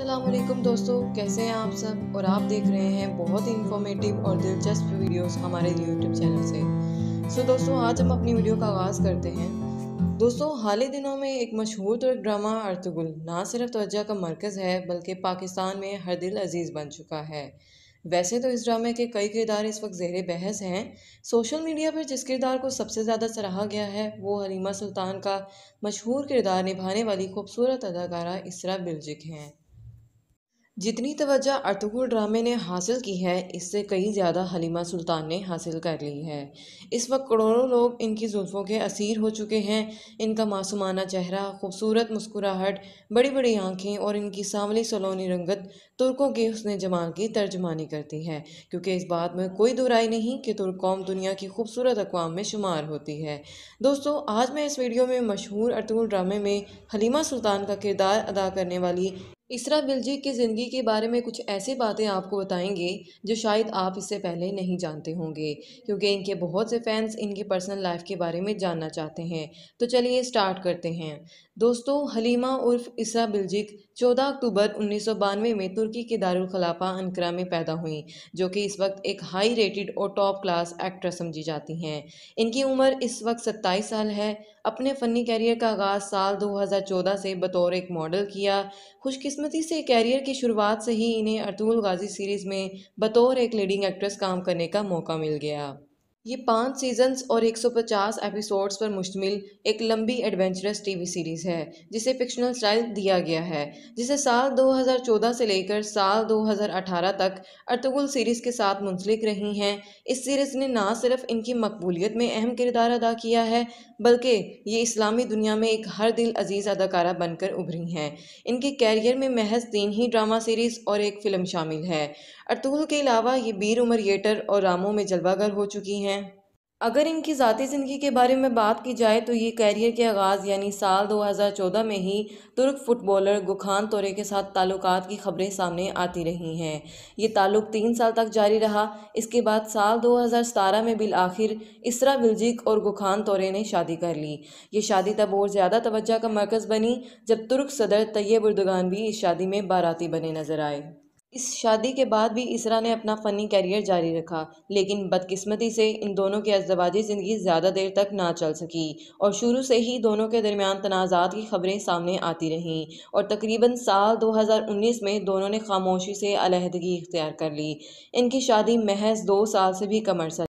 अल्लाम दोस्तों कैसे हैं आप सब और आप देख रहे हैं बहुत ही इन्फॉर्मेटिव और दिलचस्प वीडियोस हमारे यूट्यूब चैनल से सो so, दोस्तों आज हम अपनी वीडियो का आगाज़ करते हैं दोस्तों हाल ही दिनों में एक मशहूर तुर्क ड्रामा अर्तगुल ना सिर्फ तोजा का मरकज़ है बल्कि पाकिस्तान में हर दिल अजीज़ बन चुका है वैसे तो इस ड्रामे के कई किरदार इस वक्त जेर बहस हैं सोशल मीडिया पर जिस किरदार को सबसे ज़्यादा सराहा गया है वो हलीमा सुल्तान का मशहूर किरदार निभाने वाली खूबसूरत अदाकारा इसरा बिलजिक हैं जितनी तवज्जा अतुल ड्रामे ने हासिल की है इससे कई ज़्यादा हलीमा सुल्तान ने हासिल कर ली है इस वक्त करोड़ों लोग इनकी जुल्फ़ों के असीर हो चुके हैं इनका मासूमाना चेहरा खूबसूरत मुस्कुराहट बड़ी बड़ी आँखें और इनकी सांवली सलोनी रंगत तुर्कों के उसने जमाल की तर्जमानी करती है क्योंकि इस बात में कोई दुराई नहीं कि तुर्क कौम दुनिया की खूबसूरत अकवाम में शुमार होती है दोस्तों आज मैं इस वीडियो में मशहूर अतुल ड्रामे में हलीमा सुल्तान का किरदार अदा करने वाली इसरा विलजी की ज़िंदगी के बारे में कुछ ऐसी बातें आपको बताएंगे जो शायद आप इससे पहले नहीं जानते होंगे क्योंकि इनके बहुत से फैंस इनकी पर्सनल लाइफ के बारे में जानना चाहते हैं तो चलिए स्टार्ट करते हैं दोस्तों हलीमा उर्फ इसरा बिलजिक 14 अक्टूबर उन्नीस में तुर्की के दारुल खलाफा अनकरा में पैदा हुई जो कि इस वक्त एक हाई रेटेड और टॉप क्लास एक्ट्रेस समझी जाती हैं इनकी उम्र इस वक्त सत्ताईस साल है अपने फ़नी कैरियर का आगाज़ साल 2014 से बतौर एक मॉडल किया खुशकिस बदकिस्मती से कैरियर की शुरुआत से ही इन्हें अर्तुल गाजी सीरीज़ में बतौर एक लीडिंग एक्ट्रेस काम करने का मौका मिल गया ये पाँच सीजन्स और 150 एपिसोड्स पर मुश्तमिल एक लंबी एडवेंचरस टीवी सीरीज़ है जिसे फिक्शनल स्टाइल दिया गया है जिसे साल 2014 से लेकर साल 2018 तक अर्तगुल सीरीज़ के साथ मुंसलिक रही हैं इस सीरीज़ ने ना सिर्फ इनकी मकबूलियत में अहम किरदार अदा किया है बल्कि ये इस्लामी दुनिया में एक हर दिल अजीज़ अदाकारा बनकर उभरी हैं इनके कैरियर में महज तीन ही ड्रामा सीरीज़ और एक फ़िल्म शामिल है अर्तगुल के अलावा ये बीर उमर येटर और रामों में जलवागर हो चुकी हैं अगर इनकी ज़ाती ज़िंदगी के बारे में बात की जाए तो ये कैरियर के आगाज़ यानी साल 2014 में ही तुर्क फुटबॉलर गुखान तोरे के साथ ताल्लुक की खबरें सामने आती रही हैं ये ताल्लुक तीन साल तक जारी रहा इसके बाद साल 2017 में बिल आखिर इसरा बिलजिक और गुखान तोरे ने शादी कर ली ये शादी तब और ज़्यादा तोज्जा का मरकज़ बनी जब तुर्क सदर तैयब उर्दगान भी इस शादी में बाराती बने नज़र आए इस शादी के बाद भी इसरा ने अपना फ़नी करियर जारी रखा लेकिन बदकिस्मती से इन दोनों की अजवाजी ज़िंदगी ज़्यादा देर तक ना चल सकी और शुरू से ही दोनों के दरमियान तनाज़ात की खबरें सामने आती रहीं और तकरीबन साल 2019 में दोनों ने खामोशी से अलहदगी इख्तियार कर ली इनकी शादी महज दो साल से भी कम अरसा